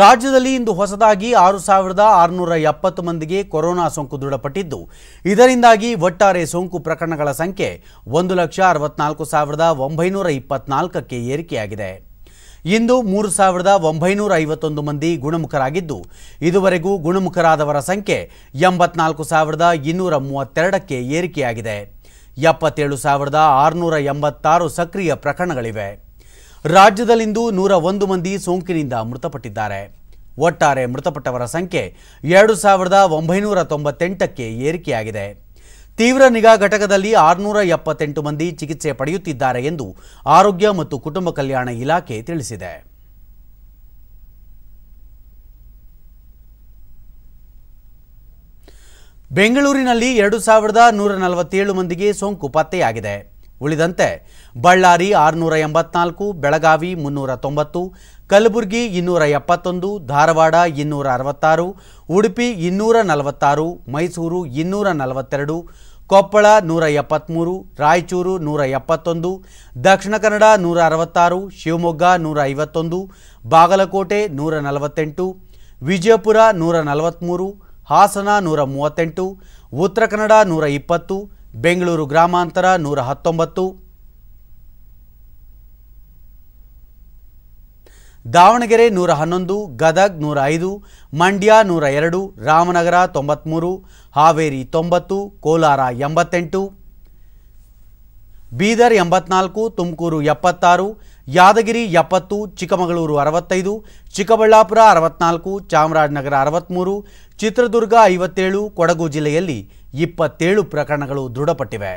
ರಾಜ್ಯದಲ್ಲಿ ಇಂದು ಹೊಸದಾಗಿ ಆರು ಸಾವಿರದ ಆರುನೂರ ಎಪ್ಪತ್ತು ಮಂದಿಗೆ ಕೊರೋನಾ ಸೋಂಕು ದೃಢಪಟ್ಟಿದ್ದು ಇದರಿಂದಾಗಿ ಒಟ್ಟಾರೆ ಸೋಂಕು ಪ್ರಕರಣಗಳ ಸಂಖ್ಯೆ ಒಂದು ಲಕ್ಷ ಅರವತ್ನಾಲ್ಕು ಸಾವಿರದ ಒಂಬೈನೂರ ಇಪ್ಪತ್ನಾಲ್ಕಕ್ಕೆ ಏರಿಕೆಯಾಗಿದೆ ಇಂದು ಮೂರು ಸಾವಿರದ ಒಂಬೈನೂರ ಐವತ್ತೊಂದು ಮಂದಿ ಗುಣಮುಖರಾಗಿದ್ದು ಇದುವರೆಗೂ ಗುಣಮುಖರಾದವರ ಸಂಖ್ಯೆ ಎಂಬತ್ನಾಲ್ಕು ಸಾವಿರದ ಇನ್ನೂರ ಮೂವತ್ತೆರಡಕ್ಕೆ ಏರಿಕೆಯಾಗಿದೆ ಎಪ್ಪತ್ತೇಳು ಸಾವಿರದ ಆರುನೂರ ಎಂಬತ್ತಾರು ಸಕ್ರಿಯ ಪ್ರಕರಣಗಳಿವೆ ರಾಜ್ಯದಲ್ಲಿಂದು ನೂರ ಒಂದು ಮಂದಿ ಸೋಂಕಿನಿಂದ ಮೃತಪಟ್ಟಿದ್ದಾರೆ ಒಟ್ಟಾರೆ ಮೃತಪಟ್ಟವರ ಸಂಖ್ಯೆ ಎರಡು ಸಾವಿರದ ಒಂಬೈನೂರ ತೊಂಬತ್ತೆಂಟಕ್ಕೆ ಏರಿಕೆಯಾಗಿದೆ ತೀವ್ರ ನಿಗಾ ಘಟಕದಲ್ಲಿ ಆರುನೂರ ಎಪ್ಪತ್ತೆಂಟು ಮಂದಿ ಚಿಕಿತ್ಸೆ ಪಡೆಯುತ್ತಿದ್ದಾರೆ ಎಂದು ಆರೋಗ್ಯ ಮತ್ತು ಕುಟುಂಬ ಕಲ್ಯಾಣ ಇಲಾಖೆ ತಿಳಿಸಿದೆ ಬೆಂಗಳೂರಿನಲ್ಲಿ ಎರಡು ಸಾವಿರದ ನೂರ ನಲವತ್ತೇಳು ಮಂದಿಗೆ ಸೋಂಕು ಪತ್ತೆಯಾಗಿದೆ ಉಳಿದಂತೆ ಬಳ್ಳಾರಿ ಆರುನೂರ ಎಂಬತ್ನಾಲ್ಕು ಬೆಳಗಾವಿ ಮುನ್ನೂರ ತೊಂಬತ್ತು ಕಲಬುರಗಿ ಇನ್ನೂರ ಎಪ್ಪತ್ತೊಂದು ಧಾರವಾಡ ಇನ್ನೂರ ಅರವತ್ತಾರು ಉಡುಪಿ ಇನ್ನೂರ ನಲವತ್ತಾರು ಮೈಸೂರು ಇನ್ನೂರ ನಲವತ್ತೆರಡು ಕೊಪ್ಪಳ ನೂರ ಎಪ್ಪತ್ತ್ಮೂರು ರಾಯಚೂರು ನೂರ ಎಪ್ಪತ್ತೊಂದು ದಕ್ಷಿಣ ಕನ್ನಡ ನೂರ ಅರವತ್ತಾರು ಶಿವಮೊಗ್ಗ ನೂರ ಐವತ್ತೊಂದು ಬಾಗಲಕೋಟೆ ನೂರ ನಲವತ್ತೆಂಟು ವಿಜಯಪುರ ನೂರ ನಲವತ್ತ್ಮೂರು ಹಾಸನ ನೂರ ಮೂವತ್ತೆಂಟು ಉತ್ತರ ಕನ್ನಡ ನೂರ ಇಪ್ಪತ್ತು ಬೆಂಗಳೂರು ಗ್ರಾಮಾಂತರ ನೂರ ಹತ್ತೊಂಬತ್ತು ದಾವಣಗೆರೆ ನೂರ ಹನ್ನೊಂದು ಗದಗ್ ನೂರ ಐದು ಮಂಡ್ಯ ನೂರ ಎರಡು ರಾಮನಗರ ತೊಂಬತ್ಮೂರು, ಹಾವೇರಿ ತೊಂಬತ್ತು ಕೋಲಾರ ಎಂಬತ್ತೆಂಟು ಬೀದರ್ ಎಂಬತ್ನಾಲ್ಕು ತುಮಕೂರು ಎಪ್ಪತ್ತಾರು ಯಾದಗಿರಿ ಎಪ್ಪತ್ತು ಚಿಕ್ಕಮಗಳೂರು ಅರವತ್ತೈದು ಚಿಕ್ಕಬಳ್ಳಾಪುರ ಅರವತ್ನಾಲ್ಕು ಚಾಮರಾಜನಗರ ಅರವತ್ಮೂರು, ಚಿತ್ರದುರ್ಗ ಐವತ್ತೇಳು ಕೊಡಗು ಜಿಲ್ಲೆಯಲ್ಲಿ ಇಪ್ಪತ್ತೇಳು ಪ್ರಕರಣಗಳು ದೃಢಪಟ್ಟಿವೆ